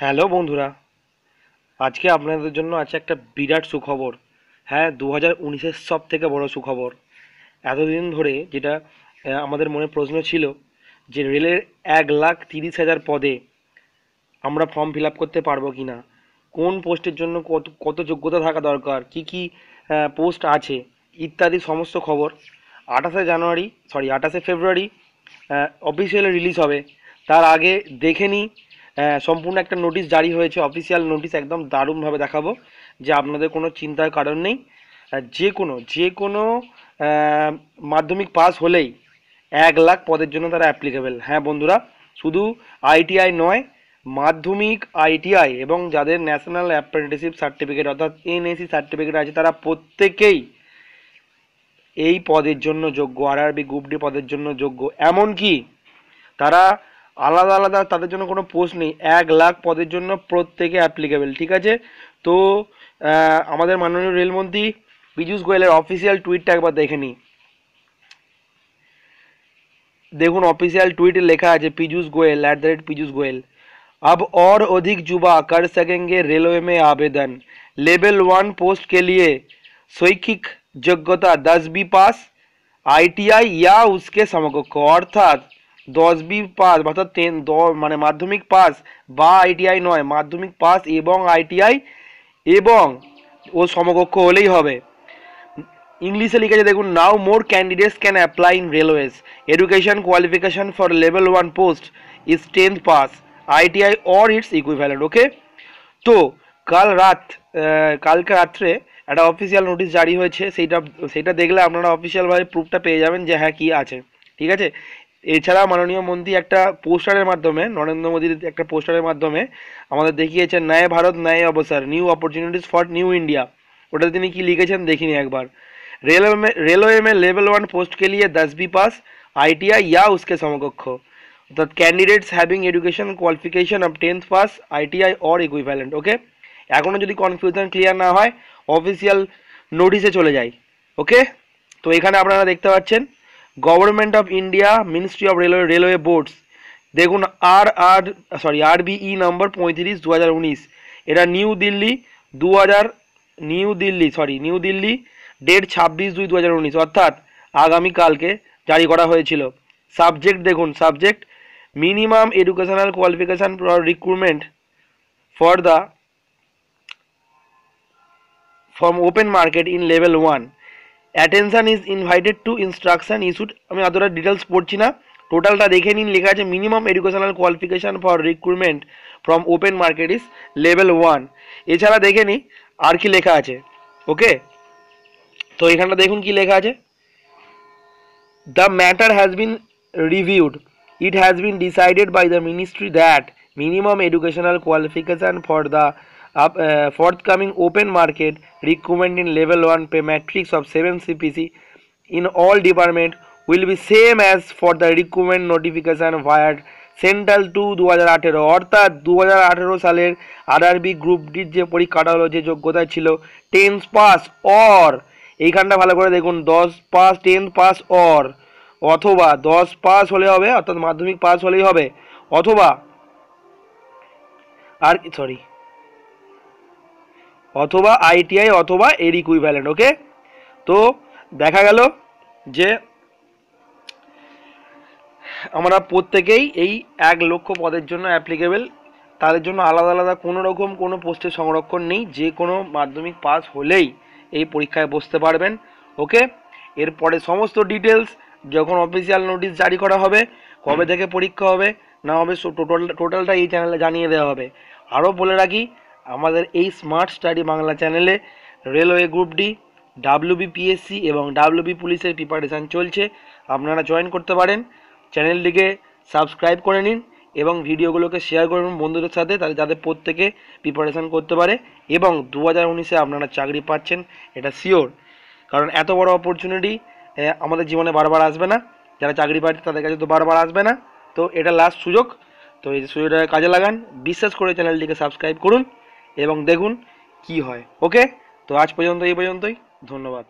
hello বন্ধুরা আজকে আপনাদের জন্য আছে একটা বিরাট সুখবর হ্যাঁ দু হাজার উনিশের সব থেকে বড় সুখবর এতদিন ধরে যেটা আমাদের মনে প্রশ্ন ছিল যে রেলের এক লাখ তিরিশ হাজার পদে আমরা ফর্ম ফিল আপ করতে পারবো কি না কোন পোস্টের জন্য কত কত যোগ্যতা থাকা দরকার কি কি পোস্ট আছে ইত্যাদি সমস্ত খবর আঠাশে জানুয়ারি সরি আঠাশে ফেব্রুয়ারি অফিসিয়ালি রিলিজ হবে তার আগে দেখে নিই সম্পূর্ণ একটা নোটিশ জারি হয়েছে অফিসিয়াল নোটিশ একদম দারুণভাবে দেখাবো যে আপনাদের কোনো চিন্তার কারণ নেই যে কোনো যে কোনো মাধ্যমিক পাস হলেই এক লাখ পদের জন্য তারা অ্যাপ্লিকেবেল হ্যাঁ বন্ধুরা শুধু আইটিআই নয় মাধ্যমিক আইটিআই এবং যাদের ন্যাশনাল অ্যাপ্রেন্টিসিপ সার্টিফিকেট অর্থাৎ এনএসি সার্টিফিকেট আছে তারা প্রত্যেকেই এই পদের জন্য যোগ্য আরআরবি গ্রুপ ডি পদের জন্য যোগ্য এমনকি তারা আলাদা আলাদা তাদের জন্য কোনো পোস্ট নেই এক লাখ পদের জন্য প্রত্যেকে অ্যাপ্লিকেবেল ঠিক আছে তো আমাদের মাননীয় রেলমন্ত্রী পীযুষ গোয়েলের অফিসিয়াল টুইটটা একবার দেখে নিই দেখুন অফিসিয়াল টুইটে লেখা আছে Piyush Goyal at the rate Piyush Goyal আব অর অধিক যুবা कर सकेंगे রেলওয়ে মে আবেদন লেভেল ওয়ান পোস্ট কে লিয়ে শৈক্ষিক যোগ্যতা দশ বি পাস আইটিআই ইয়া উসকে সমকক্ষ অর্থাৎ দশ বি পাস অর্থাৎ টেন দ মানে মাধ্যমিক পাস বা আইটিআই নয় মাধ্যমিক পাস এবং আইটিআই এবং ও সমকক্ষ হলেই হবে ইংলিশে লিখেছে দেখুন now more candidates can apply in railways education qualification for level one post is tenth pass ITI or its equivalent okay তো কাল রাত কালকে রাত্রে একটা অফিসিয়াল নোটিশ জারি হয়েছে সেইটা সেটা দেখলে আপনারা অফিসিয়ালভাবে প্রুফটা পেয়ে যাবেন যে হ্যাঁ কী আছে ঠিক আছে এছাড়া মাননীয় মন্ত্রী একটা পোস্টারের মাধ্যমে নরেন্দ্র মোদীর একটা পোস্টারের মাধ্যমে আমাদের দেখিয়েছেন ন্যায় ভারত ন্যায় অবসর new opportunities for new India ওটাতে তিনি কি লিখেছেন দেখিনি একবার railway railway level one one post के लिए दसवीं पास आईटीआई ইয়া উসকে সমকক্ষ অর্থাৎ candidates having education qualification of tenth pass ITI or equivalent okay এখনও যদি কনফিউশন ক্লিয়ার না হয় অফিসিয়াল নোটিশে চলে যাই ওকে তো এখানে আপনারা দেখতে পাচ্ছেন government of India ministry of railway railway boards দেখুন আর আর সরি আর বিই নম্বর পঁয়ত্রিশ দু হাজার উনিশ এটা নিউ দিল্লি দু হাজার new Delhi sorry new Delhi date ছাব্বিশ দুই দু হাজার উনিশ অর্থাৎ আগামীকালকে জারি করা হয়েছিল সাবজেক্ট দেখুন subject minimum educational qualification recruitment for the from open market in level one attention is invited to instruction issued আমি অতটা ডিটেলস পড়ছি না টোটালটা দেখে নিন লেখা আছে minimum educational qualification for recruitment from open market is level one এছাড়া দেখে নিই আর কি লেখা আছে ওকে তো এখানটা দেখুন কি লেখা আছে the matter has been reviewed it has been decided by the ministry that minimum educational qualification for the up, uh, forthcoming open market requirement in level 1 pay matrix of 7 CPC in all department will be same as for the requirement notification via central two দু হাজার আঠেরো অর্থাৎ দু হাজার আঠেরো সালের RRB group ডির যে পরীক্ষাটা হলো যে যোগ্যতা ছিল টেন্থ পাস অর এইখানটা ভালো করে দেখুন দশ পাস টেন্স পাস অর অথবা দশ পাস হলে হবে অর্থাৎ মাধ্যমিক পাস হলেই হবে অথবা আর সরি অথবা আইটিআই অথবা এর ইকুইভ্যালেন্ট ওকে তো দেখা গেল যে আমরা প্রত্যেকেই এই এক লক্ষ পদের জন্য অ্যাপ্লিকেবেল তাদের জন্য আলাদা আলাদা কোনো রকম কোনো পোস্টে সংরক্ষণ নেই যে কোনো মাধ্যমিক পাস হলেই এই পরীক্ষায় বসতে পারবেন ওকে এরপরে সমস্ত ডিটেলস যখন অফিসিয়াল নোটিশ জারি করা হবে কবে থেকে পরীক্ষা হবে না হবে টোটাল টোটালটা এই চ্যানেলে জানিয়ে দেওয়া হবে আরও বলে রাখি আমাদের এই স্মার্ট স্টাডি বাংলা চ্যানেলে রেলওয়ে গ্রুপ ডি ডাব্লিউবিপিএসসি এবং ডাব্লিউবি পুলিশের প্রিপারেশান চলছে আপনারা জয়েন করতে পারেন চ্যানেলটিকে সাবস্ক্রাইব করে নিন এবং ভিডিওগুলোকে শেয়ার করুন বন্ধুদের সাথে তাদের যাদের প্রত্যেকে প্রিপারেশান করতে পারে এবং দু হাজার উনিশে আপনারা চাকরি পাচ্ছেন এটা শিওর কারণ এত বড় অপরচুনিটি আমাদের জীবনে বারবার আসবে না যারা চাকরি পাচ্ছে তাদের কাছে তো বারবার আসবে না তো এটা লাস্ট সুযোগ তো এই সুযোগটা কাজে লাগান বিশ্বাস করে চ্যানেলটিকে সাবস্ক্রাইব করুন এবং দেখুন কি হয় ওকে তো আজ পর্যন্ত এই পর্যন্তই ধন্যবাদ